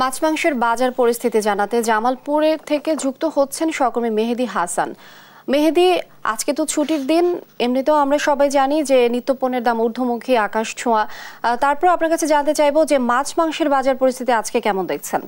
মাছ মাংসের বাজার পরিস্থিতি জানাতে জামালপুরে থেকে যুক্ত হচ্ছেন সহকর্মী মেহেদি হাসান মেহেদি আজকে তো ছুটির দিন এমনিতেও আমরা সবাই জানি যে নিত্যপণ্যের দাম ঊর্ধ্বমুখী আকাশ ছোঁয়া তারপর আপনার কাছে জানতে চাইবো যে মাছ মাংসের বাজার পরিস্থিতি আজকে কেমন দেখছেন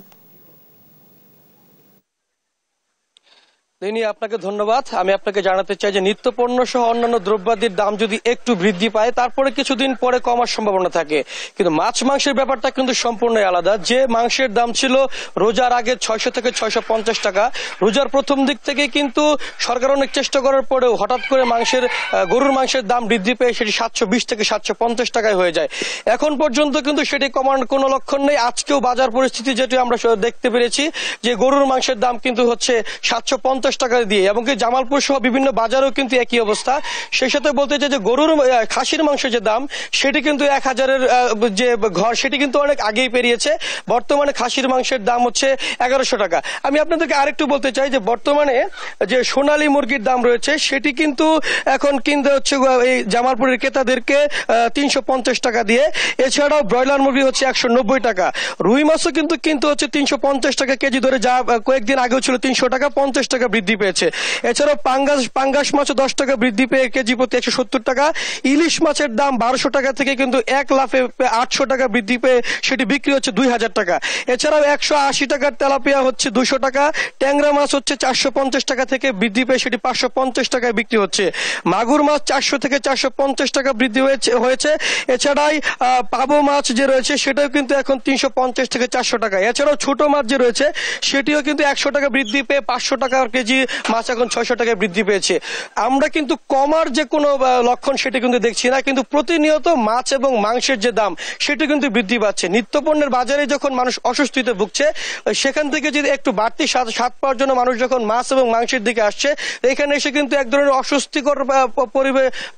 তিনি আপনাকে ধন্যবাদ আমি আপনাকে জানাতে চাই যে নিত্য পণ্য সহ অন্যান্য দ্রব্যাদির দাম যদি একটু বৃদ্ধি পায় তারপরে কিছুদিন পরে কমার সম্ভাবনা থাকে কিন্তু মাছ মাংসের ব্যাপারটা কিন্তু সম্পূর্ণই আলাদা যে মাংসের দাম ছিল রোজার আগে ছয়শো থেকে ছয়শো পঞ্চাশ টাকা রোজার প্রথম দিক থেকে কিন্তু সরকার অনেক চেষ্টা করার পরেও হঠাৎ করে মাংসের গরুর মাংসের দাম বৃদ্ধি পেয়ে সেটি সাতশো বিশ থেকে সাতশো পঞ্চাশ টাকায় হয়ে যায় এখন পর্যন্ত কিন্তু সেটি কমার কোনো লক্ষণ নেই আজকেও বাজার পরিস্থিতি যেটি আমরা দেখতে পেরেছি যে গরুর মাংসের দাম কিন্তু হচ্ছে সাতশো পঞ্চাশ পঞ্চাশ টাকা দিয়ে এবং কি জামালপুর সহ বিভিন্ন বাজারেও কিন্তু একই অবস্থা সেই সাথে বলতে চাই যে গরুর খাসির মাংসের যে দাম সেটি কিন্তু এক হাজারের যে ঘর সেটি কিন্তু অনেক আগেই পেরিয়েছে বর্তমানে খাসির মাংসের দাম হচ্ছে এগারোশো টাকা আমি আপনাদেরকে আরেকটু বলতে চাই যে বর্তমানে যে সোনালী মুরগির দাম রয়েছে সেটি কিন্তু এখন কিনতে হচ্ছে এই জামালপুরের ক্রেতাদেরকে তিনশো পঞ্চাশ টাকা দিয়ে এছাড়াও ব্রয়লার মুরগি হচ্ছে একশো নব্বই টাকা রুই মাছও কিন্তু কিন্তু হচ্ছে তিনশো পঞ্চাশ টাকা কেজি ধরে যা কয়েকদিন আগেও ছিল তিনশো টাকা পঞ্চাশ টাকা বৃদ্ধি পেয়েছে এছাড়াও পাঙ্গাস পাঙ্গাস মাছও দশ টাকা বৃদ্ধি পেয়ে কেজি প্রতি একশো সত্তর টাকা ইলিশ মাছের দাম বারোশো টাকা থেকে কিন্তু এক লাফে আটশো টাকা বৃদ্ধি পেয়ে সেটি বিক্রি হচ্ছে দুই হাজার টাকা এছাড়াও একশো আশি টাকার তেলাপিয়া হচ্ছে দুশো টাকা ট্যাংরা মাছ হচ্ছে চারশো পঞ্চাশ টাকা থেকে বৃদ্ধি পেয়ে সেটি পাঁচশো পঞ্চাশ টাকায় বিক্রি হচ্ছে মাগুর মাছ চারশো থেকে চারশো পঞ্চাশ টাকা বৃদ্ধি হয়েছে হয়েছে এছাড়াই পাবো মাছ যে রয়েছে সেটাও কিন্তু এখন তিনশো পঞ্চাশ থেকে চারশো টাকা এছাড়াও ছোট মাছ যে রয়েছে সেটিও কিন্তু একশো টাকা বৃদ্ধি পেয়ে পাঁচশো টাকা কেজি মাছ এখন ছয়শো টাকায় বৃদ্ধি পেয়েছে আমরা কিন্তু কমার যে কোনো লক্ষণ সেটি কিন্তু দেখছি না কিন্তু প্রতিনিয়ত মাছ এবং মাংসের যে দাম সেটি কিন্তু বৃদ্ধি পাচ্ছে নিত্যপণ্যের বাজারে যখন মানুষ অসুস্থিতে ভুগছে সেখান থেকে যদি একটু বাড়তি স্বাদ স্বাদ পাওয়ার জন্য মানুষ যখন মাছ এবং মাংসের দিকে আসছে এখানে এসে কিন্তু এক ধরনের অস্বস্তিকর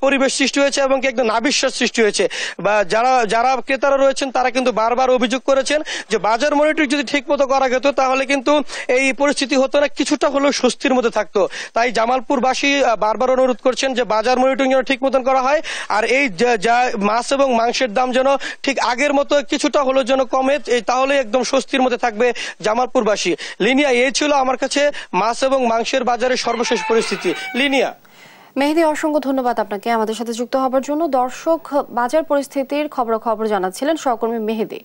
পরিবেশ সৃষ্টি হয়েছে এবং একদম নাবিশ্বাস সৃষ্টি হয়েছে বা যারা যারা ক্রেতারা রয়েছেন তারা কিন্তু বারবার অভিযোগ করেছেন যে বাজার মনিটরিং যদি ঠিক মতো করা যেত তাহলে কিন্তু এই পরিস্থিতি হতো না কিছুটা হলেও অস্তির মধ্যে থাকতো তাই জামালপুরবাসী বারবার অনুরোধ করছেন যে বাজার মনিটরিং যেন ঠিক মতন করা হয় আর এই যা মাছ এবং মাংসের দাম যেন ঠিক আগের মতো কিছুটা হলো যেন কমে তাহলে একদম স্বস্তির মধ্যে থাকবে জামালপুরবাসী লিনিয়া এই ছিল আমার কাছে মাছ এবং মাংসের বাজারের সর্বশেষ পরিস্থিতি লিনিয়া মেহেদি অসংখ্য ধন্যবাদ আপনাকে আমাদের সাথে যুক্ত হবার জন্য দর্শক বাজার পরিস্থিতির খবরাখবর জানাচ্ছিলেন সহকর্মী মেহেদি